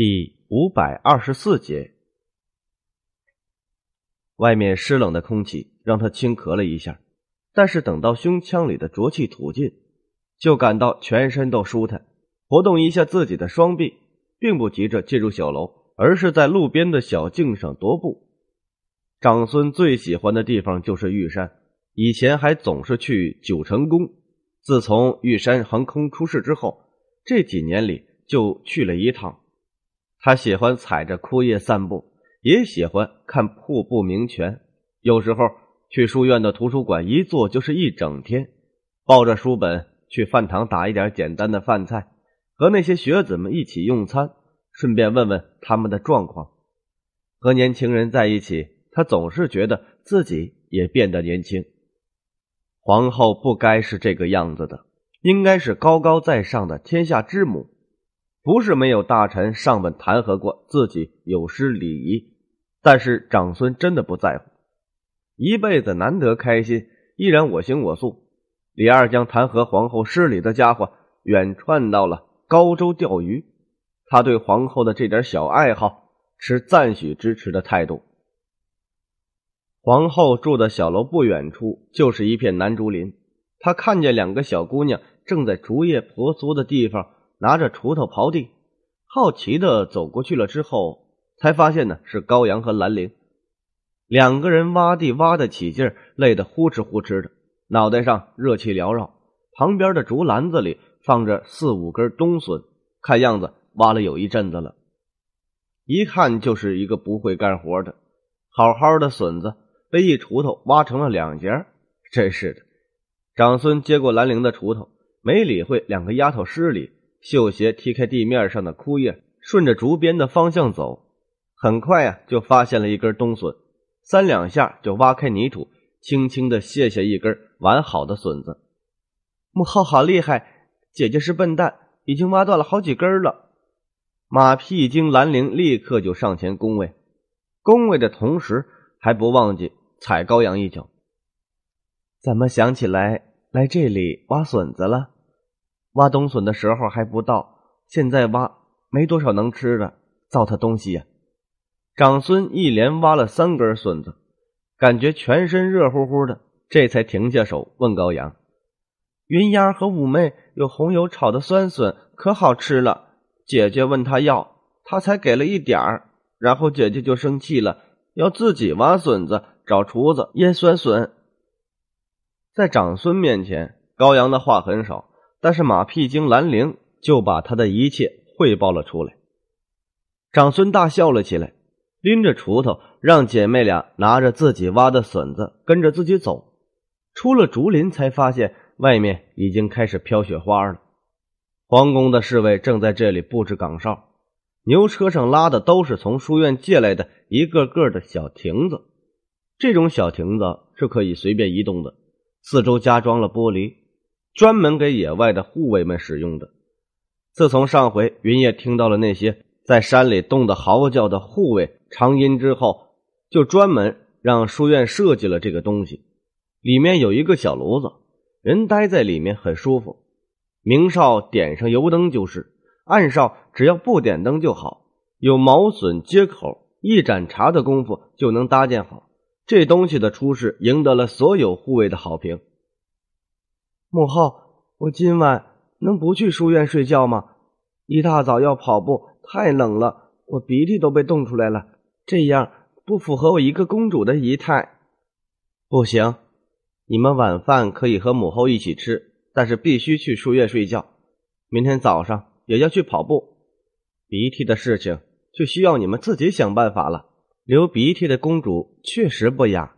第五百二十四节，外面湿冷的空气让他轻咳了一下，但是等到胸腔里的浊气吐尽，就感到全身都舒坦。活动一下自己的双臂，并不急着进入小楼，而是在路边的小径上踱步。长孙最喜欢的地方就是玉山，以前还总是去九成宫。自从玉山横空出世之后，这几年里就去了一趟。他喜欢踩着枯叶散步，也喜欢看瀑布、名泉。有时候去书院的图书馆一坐就是一整天，抱着书本去饭堂打一点简单的饭菜，和那些学子们一起用餐，顺便问问他们的状况。和年轻人在一起，他总是觉得自己也变得年轻。皇后不该是这个样子的，应该是高高在上的天下之母。不是没有大臣上门弹劾过自己有失礼仪，但是长孙真的不在乎，一辈子难得开心，依然我行我素。李二将弹劾皇后失礼的家伙远窜到了高州钓鱼，他对皇后的这点小爱好持赞许支持的态度。皇后住的小楼不远处就是一片南竹林，她看见两个小姑娘正在竹叶婆娑的地方。拿着锄头刨地，好奇的走过去了，之后才发现呢是高阳和兰陵两个人挖地挖得起劲，累得呼哧呼哧的，脑袋上热气缭绕。旁边的竹篮子里放着四五根冬笋，看样子挖了有一阵子了，一看就是一个不会干活的。好好的笋子被一锄头挖成了两截，真是的。长孙接过兰陵的锄头，没理会两个丫头施礼。秀鞋踢开地面上的枯叶，顺着竹编的方向走，很快呀就发现了一根冬笋，三两下就挖开泥土，轻轻的卸下一根完好的笋子。木浩好厉害，姐姐是笨蛋，已经挖断了好几根了。马屁精兰陵立刻就上前恭维，恭维的同时还不忘记踩高阳一脚。怎么想起来来这里挖笋子了？挖冬笋的时候还不到，现在挖没多少能吃的，糟蹋东西呀！长孙一连挖了三根笋子，感觉全身热乎乎的，这才停下手，问高阳：“云丫和五妹有红油炒的酸笋可好吃了？姐姐问他要，他才给了一点儿，然后姐姐就生气了，要自己挖笋子，找厨子腌酸笋。”在长孙面前，高阳的话很少。但是马屁精兰陵就把他的一切汇报了出来，长孙大笑了起来，拎着锄头让姐妹俩拿着自己挖的笋子跟着自己走，出了竹林才发现外面已经开始飘雪花了。皇宫的侍卫正在这里布置岗哨，牛车上拉的都是从书院借来的一个个的小亭子，这种小亭子是可以随便移动的，四周加装了玻璃。专门给野外的护卫们使用的。自从上回云烨听到了那些在山里冻得嚎叫的护卫长音之后，就专门让书院设计了这个东西。里面有一个小炉子，人待在里面很舒服。明哨点上油灯就是，暗哨只要不点灯就好。有毛笋接口，一盏茶的功夫就能搭建好。这东西的出世赢得了所有护卫的好评。母后，我今晚能不去书院睡觉吗？一大早要跑步，太冷了，我鼻涕都被冻出来了。这样不符合我一个公主的仪态。不行，你们晚饭可以和母后一起吃，但是必须去书院睡觉。明天早上也要去跑步。鼻涕的事情就需要你们自己想办法了。流鼻涕的公主确实不雅。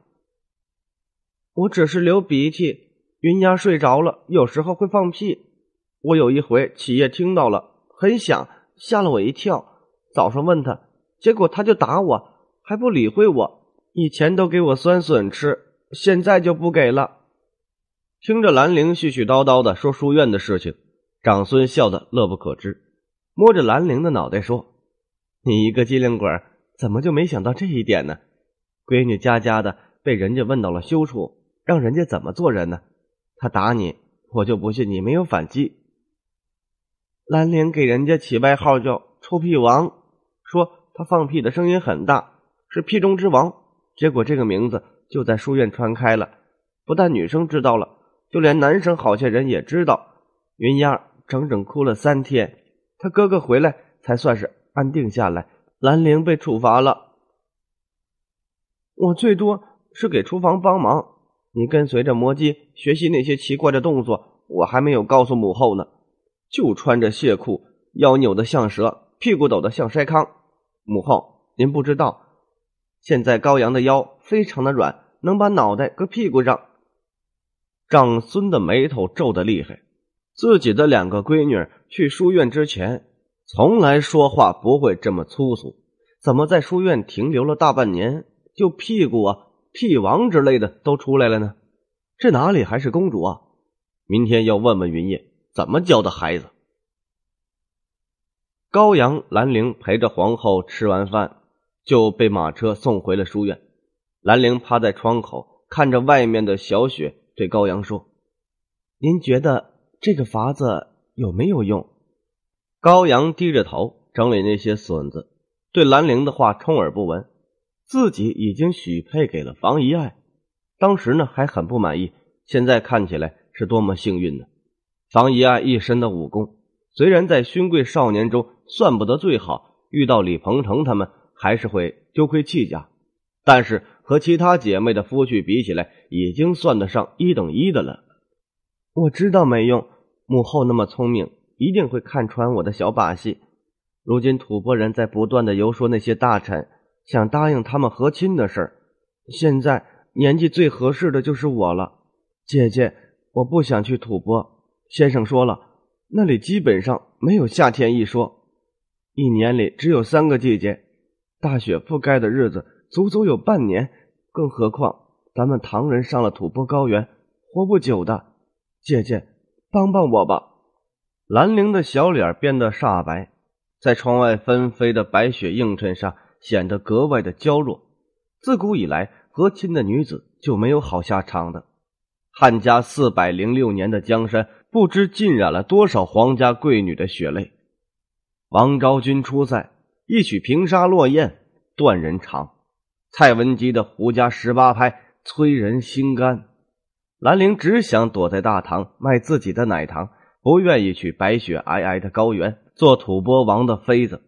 我只是流鼻涕。云丫睡着了，有时候会放屁。我有一回起夜听到了，很响，吓了我一跳。早上问他，结果他就打我，还不理会我。以前都给我酸笋吃，现在就不给了。听着兰陵絮絮叨叨的说书院的事情，长孙笑得乐不可支，摸着兰陵的脑袋说：“你一个机灵鬼，怎么就没想到这一点呢？闺女家家的，被人家问到了羞处，让人家怎么做人呢？”他打你，我就不信你没有反击。兰陵给人家起外号叫“臭屁王”，说他放屁的声音很大，是屁中之王。结果这个名字就在书院传开了，不但女生知道了，就连男生好些人也知道。云丫整整哭了三天，他哥哥回来才算是安定下来。兰陵被处罚了，我最多是给厨房帮忙。你跟随着魔姬学习那些奇怪的动作，我还没有告诉母后呢，就穿着血裤，腰扭得像蛇，屁股抖得像筛糠。母后，您不知道，现在高阳的腰非常的软，能把脑袋搁屁股上。长孙的眉头皱得厉害，自己的两个闺女去书院之前，从来说话不会这么粗俗，怎么在书院停留了大半年，就屁股啊？屁王之类的都出来了呢，这哪里还是公主啊！明天要问问云烨怎么教的孩子。高阳、兰陵陪着皇后吃完饭，就被马车送回了书院。兰陵趴在窗口看着外面的小雪，对高阳说：“您觉得这个法子有没有用？”高阳低着头整理那些笋子，对兰陵的话充耳不闻。自己已经许配给了房遗爱，当时呢还很不满意，现在看起来是多么幸运呢！房遗爱一身的武功，虽然在勋贵少年中算不得最好，遇到李鹏程他们还是会丢盔弃甲，但是和其他姐妹的夫婿比起来，已经算得上一等一的了。我知道没用，母后那么聪明，一定会看穿我的小把戏。如今吐蕃人在不断的游说那些大臣。想答应他们和亲的事儿，现在年纪最合适的就是我了。姐姐，我不想去吐蕃。先生说了，那里基本上没有夏天一说，一年里只有三个季节，大雪覆盖的日子足足有半年。更何况咱们唐人上了吐蕃高原，活不久的。姐姐，帮帮我吧！兰陵的小脸变得煞白，在窗外纷飞的白雪映衬下。显得格外的娇弱。自古以来，和亲的女子就没有好下场的。汉家四百零六年的江山，不知浸染了多少皇家贵女的血泪。王昭君出塞，一曲平沙落雁，断人肠。蔡文姬的《胡家十八拍》，催人心肝。兰陵只想躲在大唐卖自己的奶糖，不愿意去白雪皑皑的高原做吐蕃王的妃子。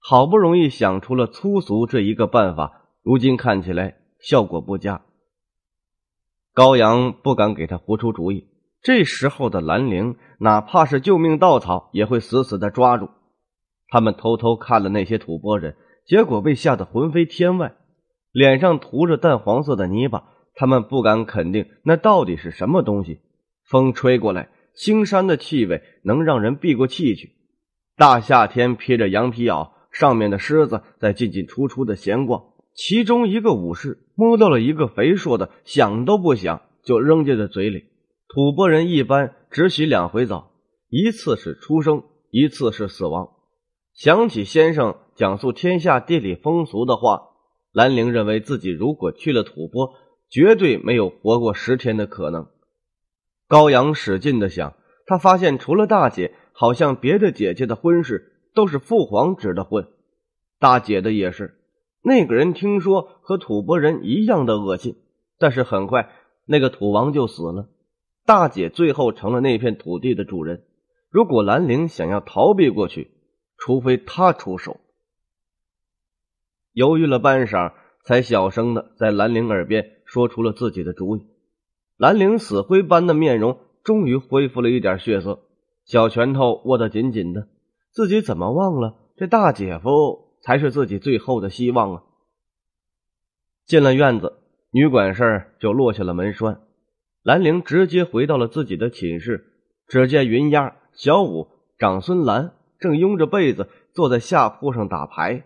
好不容易想出了粗俗这一个办法，如今看起来效果不佳。高阳不敢给他胡出主意。这时候的兰陵，哪怕是救命稻草也会死死的抓住。他们偷偷看了那些吐蕃人，结果被吓得魂飞天外，脸上涂着淡黄色的泥巴，他们不敢肯定那到底是什么东西。风吹过来，青山的气味能让人避过气去。大夏天披着羊皮袄。上面的狮子在进进出出的闲逛，其中一个武士摸到了一个肥硕的，想都不想就扔进了嘴里。吐蕃人一般只洗两回澡，一次是出生，一次是死亡。想起先生讲述天下地理风俗的话，兰陵认为自己如果去了吐蕃，绝对没有活过十天的可能。高阳使劲的想，他发现除了大姐，好像别的姐姐的婚事。都是父皇指的婚，大姐的也是。那个人听说和吐蕃人一样的恶心，但是很快那个土王就死了，大姐最后成了那片土地的主人。如果兰陵想要逃避过去，除非他出手。犹豫了半晌，才小声的在兰陵耳边说出了自己的主意。兰陵死灰般的面容终于恢复了一点血色，小拳头握得紧紧的。自己怎么忘了？这大姐夫才是自己最后的希望啊！进了院子，女管事就落下了门栓。兰陵直接回到了自己的寝室，只见云丫、小五、长孙兰正拥着被子坐在下铺上打牌。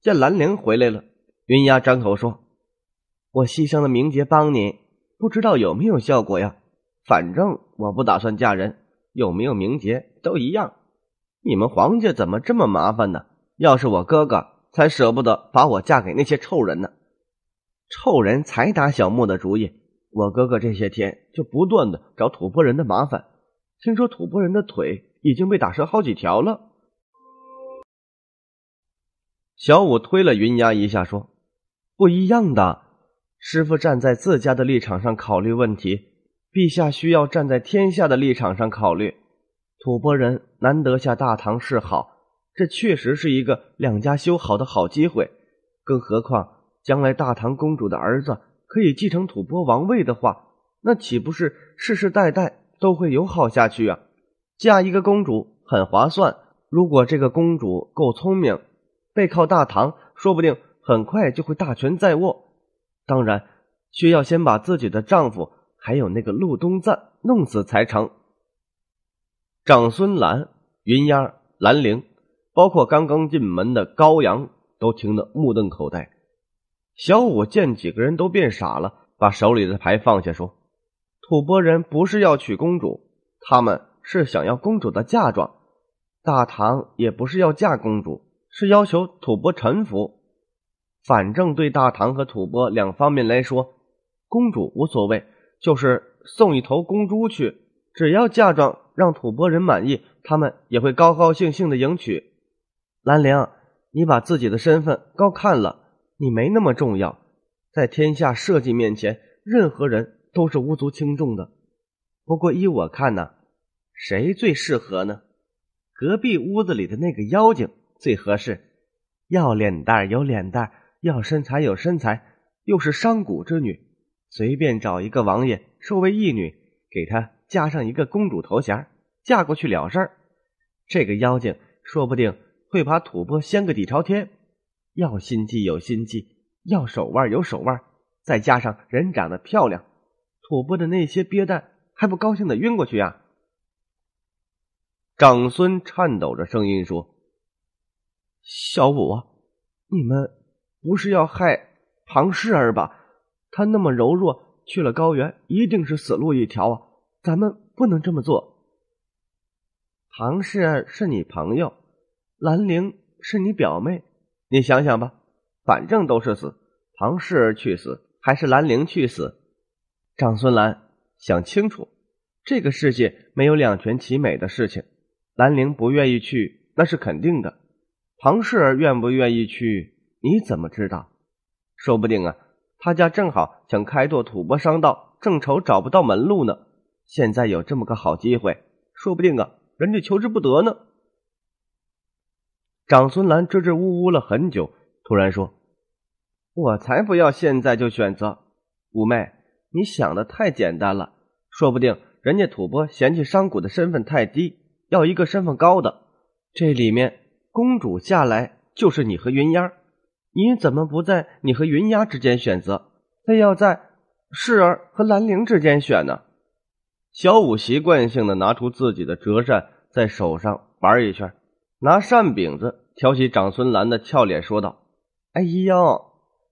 见兰陵回来了，云丫张口说：“我牺牲了明杰帮你，不知道有没有效果呀？反正我不打算嫁人，有没有明杰都一样。”你们黄家怎么这么麻烦呢？要是我哥哥，才舍不得把我嫁给那些臭人呢。臭人才打小木的主意。我哥哥这些天就不断的找吐蕃人的麻烦，听说吐蕃人的腿已经被打折好几条了。小五推了云牙一下，说：“不一样的，师傅站在自家的立场上考虑问题，陛下需要站在天下的立场上考虑。”吐蕃人难得下大唐示好，这确实是一个两家修好的好机会。更何况，将来大唐公主的儿子可以继承吐蕃王位的话，那岂不是世世代代都会友好下去啊？嫁一个公主很划算，如果这个公主够聪明，背靠大唐，说不定很快就会大权在握。当然，需要先把自己的丈夫还有那个陆东赞弄死才成。长孙兰、云烟、兰陵，包括刚刚进门的高阳，都听得目瞪口呆。小五见几个人都变傻了，把手里的牌放下，说：“吐蕃人不是要娶公主，他们是想要公主的嫁妆。大唐也不是要嫁公主，是要求吐蕃臣服。反正对大唐和吐蕃两方面来说，公主无所谓，就是送一头公猪去。”只要嫁妆让吐蕃人满意，他们也会高高兴兴的迎娶。兰陵，你把自己的身份高看了，你没那么重要，在天下社稷面前，任何人都是无足轻重的。不过依我看呢，谁最适合呢？隔壁屋子里的那个妖精最合适，要脸蛋有脸蛋，要身材有身材，又是商贾之女，随便找一个王爷收为义女，给他。加上一个公主头衔，嫁过去了事儿，这个妖精说不定会把吐蕃掀个底朝天。要心机有心机，要手腕有手腕，再加上人长得漂亮，吐蕃的那些鳖蛋还不高兴的晕过去呀？长孙颤抖着声音说：“小五，你们不是要害庞氏儿吧？她那么柔弱，去了高原一定是死路一条啊！”咱们不能这么做。唐氏儿是你朋友，兰陵是你表妹，你想想吧，反正都是死，唐氏儿去死还是兰陵去死？长孙兰，想清楚，这个世界没有两全其美的事情。兰陵不愿意去，那是肯定的。唐氏儿愿不愿意去，你怎么知道？说不定啊，他家正好想开拓吐蕃商道，正愁找不到门路呢。现在有这么个好机会，说不定啊，人家求之不得呢。长孙兰支支吾吾了很久，突然说：“我才不要现在就选择五妹，你想的太简单了。说不定人家吐蕃嫌弃商贾的身份太低，要一个身份高的。这里面公主下来就是你和云丫，你怎么不在你和云丫之间选择？非要在世儿和兰陵之间选呢。”小五习惯性的拿出自己的折扇，在手上玩一圈，拿扇柄子挑起长孙兰的俏脸，说道：“哎呦，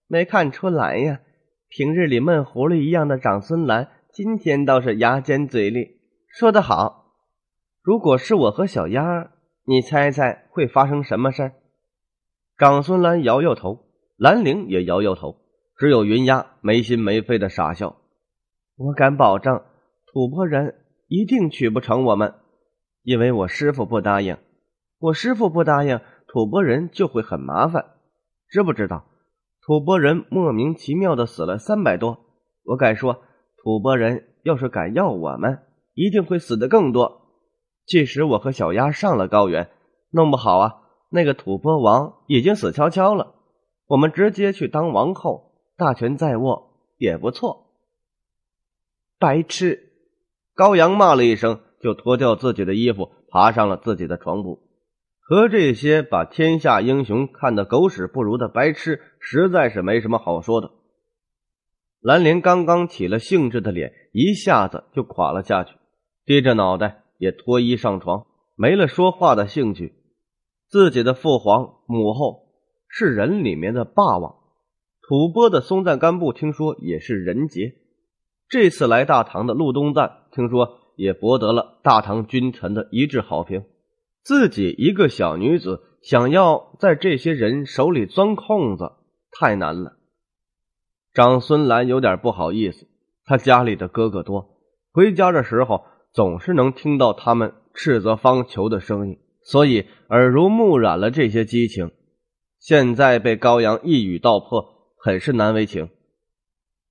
没看出来呀！平日里闷葫芦一样的长孙兰，今天倒是牙尖嘴利，说得好。如果是我和小丫，你猜猜会发生什么事儿？”长孙兰摇摇头，兰陵也摇摇头，只有云丫没心没肺的傻笑。我敢保证。吐蕃人一定娶不成我们，因为我师傅不答应。我师傅不答应，吐蕃人就会很麻烦，知不知道？吐蕃人莫名其妙的死了三百多，我敢说，吐蕃人要是敢要我们，一定会死的更多。即使我和小丫上了高原，弄不好啊，那个吐蕃王已经死翘翘了，我们直接去当王后，大权在握也不错。白痴！高阳骂了一声，就脱掉自己的衣服，爬上了自己的床铺。和这些把天下英雄看得狗屎不如的白痴，实在是没什么好说的。兰陵刚刚起了兴致的脸，一下子就垮了下去，低着脑袋也脱衣上床，没了说话的兴趣。自己的父皇母后是人里面的霸王，吐蕃的松赞干布听说也是人杰。这次来大唐的陆东赞。听说也博得了大唐君臣的一致好评，自己一个小女子想要在这些人手里钻空子，太难了。长孙兰有点不好意思，他家里的哥哥多，回家的时候总是能听到他们斥责方求的声音，所以耳濡目染了这些激情。现在被高阳一语道破，很是难为情。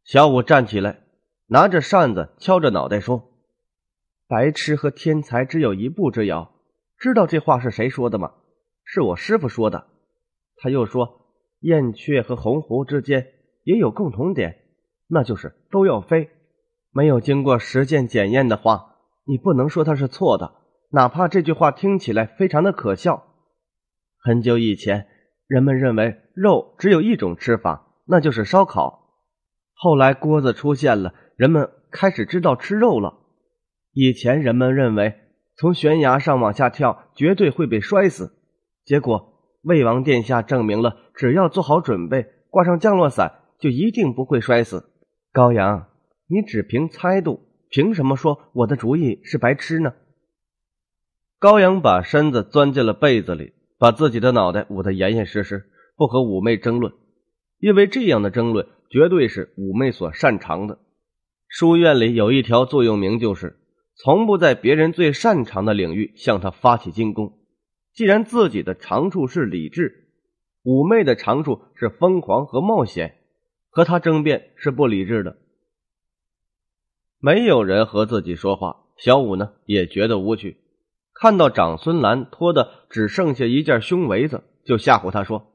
小五站起来。拿着扇子敲着脑袋说：“白痴和天才只有一步之遥。”知道这话是谁说的吗？是我师傅说的。他又说：“燕雀和鸿鹄之间也有共同点，那就是都要飞。没有经过实践检验的话，你不能说它是错的，哪怕这句话听起来非常的可笑。”很久以前，人们认为肉只有一种吃法，那就是烧烤。后来锅子出现了。人们开始知道吃肉了。以前人们认为从悬崖上往下跳绝对会被摔死，结果魏王殿下证明了，只要做好准备，挂上降落伞，就一定不会摔死。高阳，你只凭猜度，凭什么说我的主意是白痴呢？高阳把身子钻进了被子里，把自己的脑袋捂得严严实实，不和五妹争论，因为这样的争论绝对是五妹所擅长的。书院里有一条座右铭，就是从不在别人最擅长的领域向他发起进攻。既然自己的长处是理智，妩媚的长处是疯狂和冒险，和他争辩是不理智的。没有人和自己说话，小五呢也觉得无趣。看到长孙兰脱的只剩下一件胸围子，就吓唬他说：“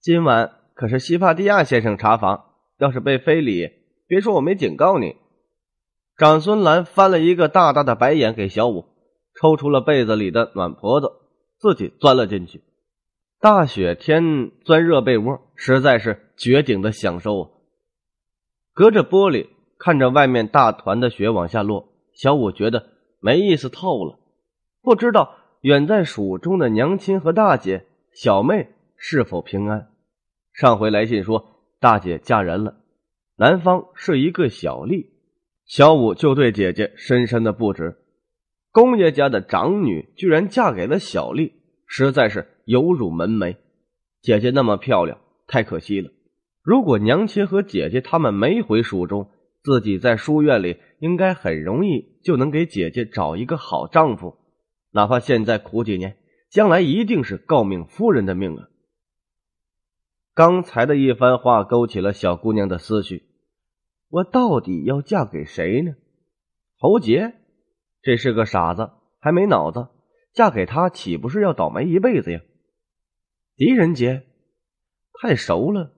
今晚可是西帕蒂亚先生查房，要是被非礼。”别说我没警告你！长孙兰翻了一个大大的白眼给小五，抽出了被子里的暖婆子，自己钻了进去。大雪天钻热被窝，实在是绝顶的享受啊！隔着玻璃看着外面大团的雪往下落，小五觉得没意思透了。不知道远在蜀中的娘亲和大姐、小妹是否平安？上回来信说大姐嫁人了。男方是一个小吏，小五就对姐姐深深的不值。公爷家的长女居然嫁给了小吏，实在是有辱门楣。姐姐那么漂亮，太可惜了。如果娘亲和姐姐他们没回蜀中，自己在书院里应该很容易就能给姐姐找一个好丈夫。哪怕现在苦几年，将来一定是诰命夫人的命啊。刚才的一番话勾起了小姑娘的思绪。我到底要嫁给谁呢？侯杰，这是个傻子，还没脑子，嫁给他岂不是要倒霉一辈子呀？狄仁杰，太熟了，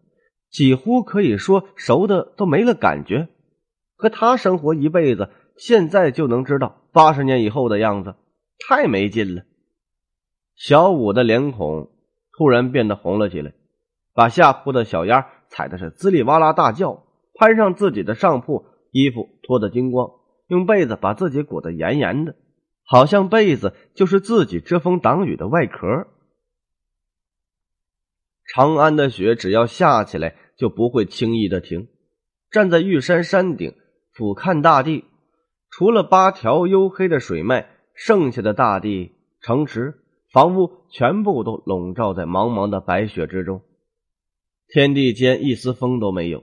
几乎可以说熟的都没了感觉。和他生活一辈子，现在就能知道八十年以后的样子，太没劲了。小五的脸孔突然变得红了起来。把下铺的小丫踩的是滋里哇啦大叫，攀上自己的上铺，衣服脱得精光，用被子把自己裹得严严的，好像被子就是自己遮风挡雨的外壳。长安的雪只要下起来就不会轻易的停。站在玉山山顶俯瞰大地，除了八条黝黑的水脉，剩下的大地、城池、房屋全部都笼罩在茫茫的白雪之中。天地间一丝风都没有，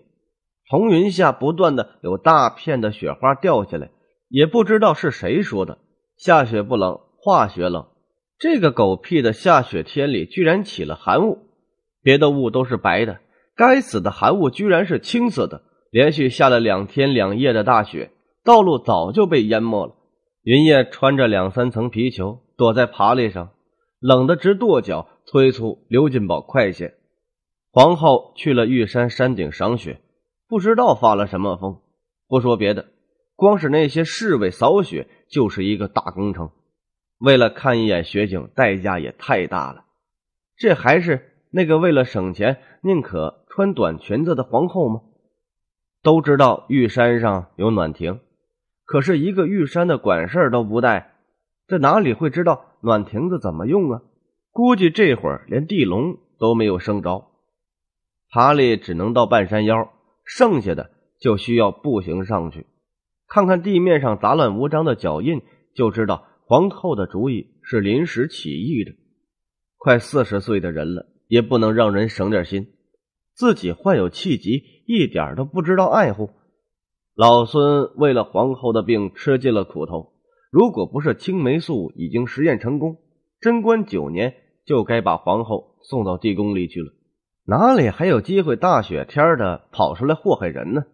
红云下不断的有大片的雪花掉下来。也不知道是谁说的“下雪不冷，化雪冷”。这个狗屁的下雪天里居然起了寒雾，别的雾都是白的，该死的寒雾居然是青色的。连续下了两天两夜的大雪，道路早就被淹没了。云烨穿着两三层皮球，躲在爬犁上，冷得直跺脚，催促刘金宝快些。皇后去了玉山山顶赏雪，不知道发了什么疯。不说别的，光是那些侍卫扫雪就是一个大工程。为了看一眼雪景，代价也太大了。这还是那个为了省钱宁可穿短裙子的皇后吗？都知道玉山上有暖亭，可是一个玉山的管事儿都不带，这哪里会知道暖亭子怎么用啊？估计这会儿连地龙都没有生着。爬犁只能到半山腰，剩下的就需要步行上去。看看地面上杂乱无章的脚印，就知道皇后的主意是临时起意的。快四十岁的人了，也不能让人省点心。自己患有气疾，一点都不知道爱护。老孙为了皇后的病吃尽了苦头。如果不是青霉素已经实验成功，贞观九年就该把皇后送到地宫里去了。哪里还有机会大雪天的跑出来祸害人呢？